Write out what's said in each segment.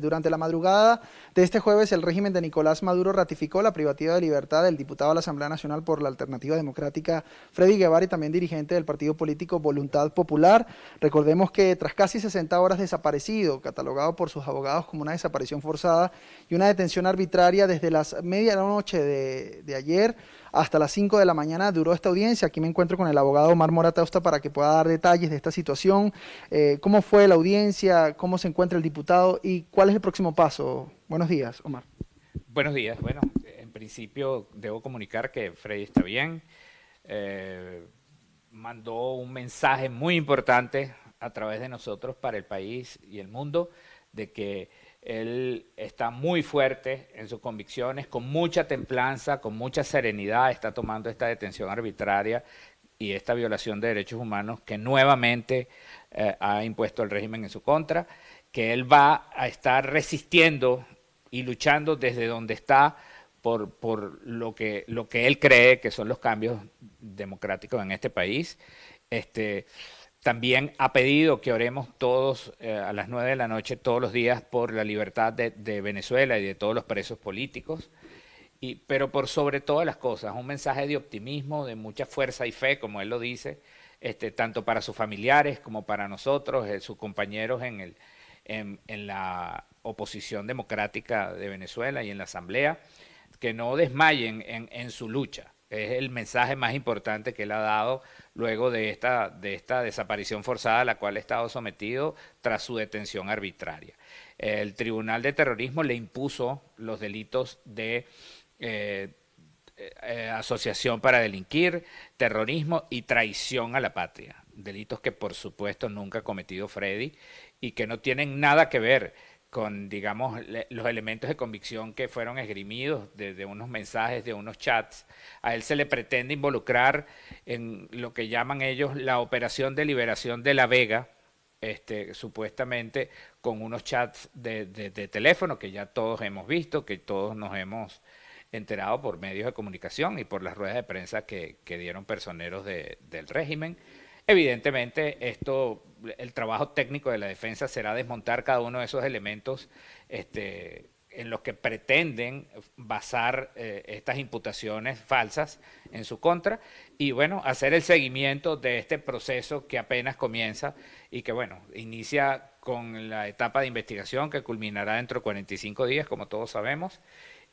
Durante la madrugada de este jueves, el régimen de Nicolás Maduro ratificó la privativa de libertad del diputado a la Asamblea Nacional por la Alternativa Democrática, Freddy Guevara, y también dirigente del partido político Voluntad Popular. Recordemos que tras casi 60 horas desaparecido, catalogado por sus abogados como una desaparición forzada y una detención arbitraria desde las media de, de ayer, hasta las 5 de la mañana duró esta audiencia. Aquí me encuentro con el abogado Omar Mora Tausta para que pueda dar detalles de esta situación. Eh, ¿Cómo fue la audiencia? ¿Cómo se encuentra el diputado? ¿Y cuál es el próximo paso? Buenos días, Omar. Buenos días. Bueno, en principio debo comunicar que Freddy está bien. Eh, mandó un mensaje muy importante a través de nosotros para el país y el mundo de que él está muy fuerte en sus convicciones, con mucha templanza, con mucha serenidad, está tomando esta detención arbitraria y esta violación de derechos humanos que nuevamente eh, ha impuesto el régimen en su contra, que él va a estar resistiendo y luchando desde donde está por, lo, que, lo que él cree que son los cambios democráticos en este país. Este, también ha pedido que oremos todos eh, a las nueve de la noche todos los días por la libertad de, Venezuela y de todos los presos políticos. Y, pero por sobre todas las cosas, un mensaje de optimismo, de mucha fuerza y fe, como él lo dice, este, tanto para sus familiares como para nosotros, eh, sus compañeros en, la oposición democrática de Venezuela y en la Asamblea, que no desmayen en su lucha es el mensaje más importante que él ha dado luego de esta, de esta desaparición forzada a la cual ha estado sometido tras su detención arbitraria. El Tribunal de Terrorismo le impuso los delitos de eh, eh, eh, asociación para delinquir, terrorismo y traición a la patria. Delitos que por supuesto nunca ha cometido Freddy y que no tienen nada que ver con, digamos, los elementos de convicción que fueron esgrimidos desde unos mensajes, de unos chats. A él se le pretende involucrar en lo que llaman ellos la operación de liberación de La Vega, este, supuestamente con unos chats de, de, teléfono que ya todos hemos visto, que todos nos hemos enterado por medios de comunicación y por las ruedas de prensa que, que dieron personeros del régimen. Evidentemente, esto, el trabajo técnico de la defensa será desmontar cada uno de esos elementos este, en los que pretenden basar eh, estas imputaciones falsas en su contra y bueno, hacer el seguimiento de este proceso que apenas comienza y que bueno, inicia con la etapa de investigación que culminará dentro de 45 días, como todos sabemos.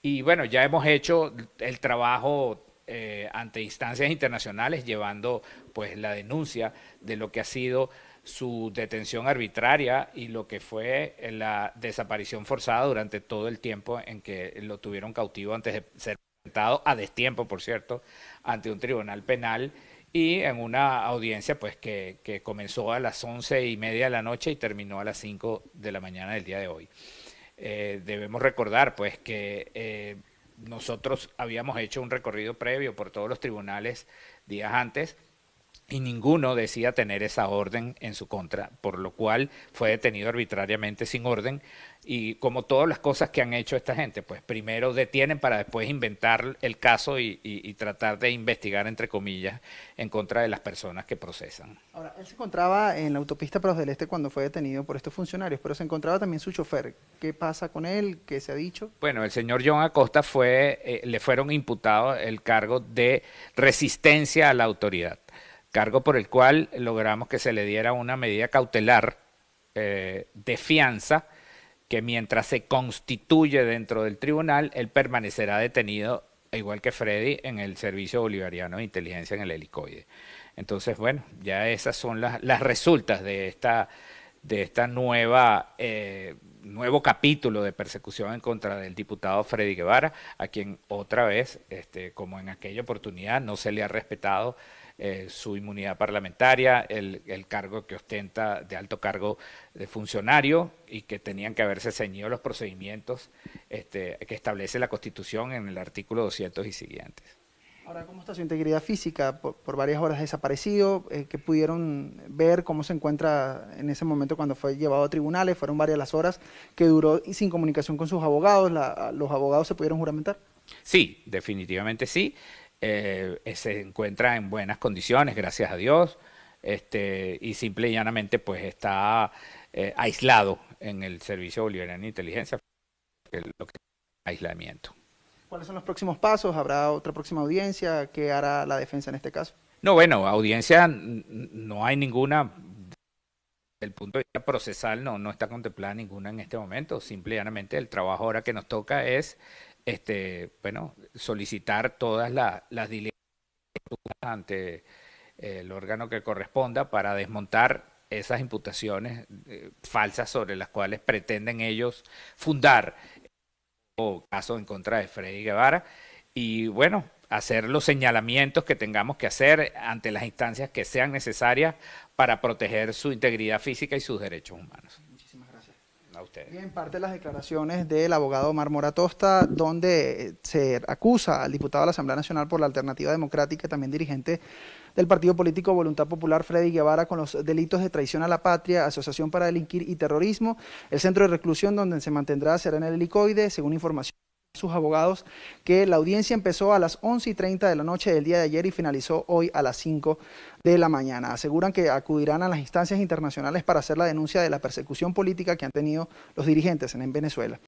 Y bueno, ya hemos hecho el trabajo eh, ante instancias internacionales llevando pues la denuncia de lo que ha sido su detención arbitraria y lo que fue eh, la desaparición forzada durante todo el tiempo en que lo tuvieron cautivo antes de ser presentado a destiempo, por cierto, ante un tribunal penal y en una audiencia pues que, que comenzó a las once y media de la noche y terminó a las cinco de la mañana del día de hoy. Eh, debemos recordar pues que nosotros habíamos hecho un recorrido previo por todos los tribunales días antes y ninguno decía tener esa orden en su contra, por lo cual fue detenido arbitrariamente sin orden. Y como todas las cosas que han hecho esta gente, pues primero detienen para después inventar el caso y, tratar de investigar, entre comillas, en contra de las personas que procesan. Ahora, él se encontraba en la autopista Pros del Este cuando fue detenido por estos funcionarios, pero se encontraba también su chofer. ¿Qué pasa con él? ¿Qué se ha dicho? Bueno, el señor John Acosta fue, eh, le fueron imputados el cargo de resistencia a la autoridad cargo por el cual logramos que se le diera una medida cautelar eh, de fianza que mientras se constituye dentro del tribunal, él permanecerá detenido, igual que Freddy, en el Servicio Bolivariano de Inteligencia en el helicoide. Entonces, bueno, ya esas son las, las resultas de esta, de esta nueva eh, nuevo capítulo de persecución en contra del diputado Freddy Guevara, a quien otra vez, este, como en aquella oportunidad, no se le ha respetado eh, su inmunidad parlamentaria, el, cargo que ostenta de alto cargo de funcionario y que tenían que haberse ceñido los procedimientos este, que establece la Constitución en el artículo 200 y siguientes. Ahora, ¿cómo está su integridad física? Por, varias horas desaparecido, eh, ¿qué pudieron ver cómo se encuentra en ese momento cuando fue llevado a tribunales, fueron varias las horas que duró sin comunicación con sus abogados, los abogados se pudieron juramentar. Sí, definitivamente sí. Eh, se encuentra en buenas condiciones, gracias a Dios, este, y simple y llanamente pues está eh, aislado en el Servicio Bolivariano de Inteligencia, lo aislamiento. ¿Cuáles son los próximos pasos? ¿Habrá otra próxima audiencia? ¿Qué hará la defensa en este caso? No, bueno, audiencia no hay ninguna. el punto de vista procesal no, no está contemplada ninguna en este momento. Simple y llanamente el trabajo ahora que nos toca es este, bueno, solicitar todas las diligencias ante eh, el órgano que corresponda para desmontar esas imputaciones eh, falsas sobre las cuales pretenden ellos fundar caso en contra de Freddy Guevara y bueno, hacer los señalamientos que tengamos que hacer ante las instancias que sean necesarias para proteger su integridad física y sus derechos humanos. Bien, en parte las declaraciones del abogado Omar Tosta, donde eh, se acusa al diputado de la Asamblea Nacional por la Alternativa Democrática, también dirigente del partido político Voluntad Popular Freddy Guevara con los delitos de traición a la patria, asociación para delinquir y terrorismo. El centro de reclusión donde se mantendrá será en el helicoide, según información sus abogados que la audiencia empezó a las 11 y 30 de la noche del día de ayer y finalizó hoy a las 5 de la mañana. Aseguran que acudirán a las instancias internacionales para hacer la denuncia de la persecución política que han tenido los dirigentes en Venezuela.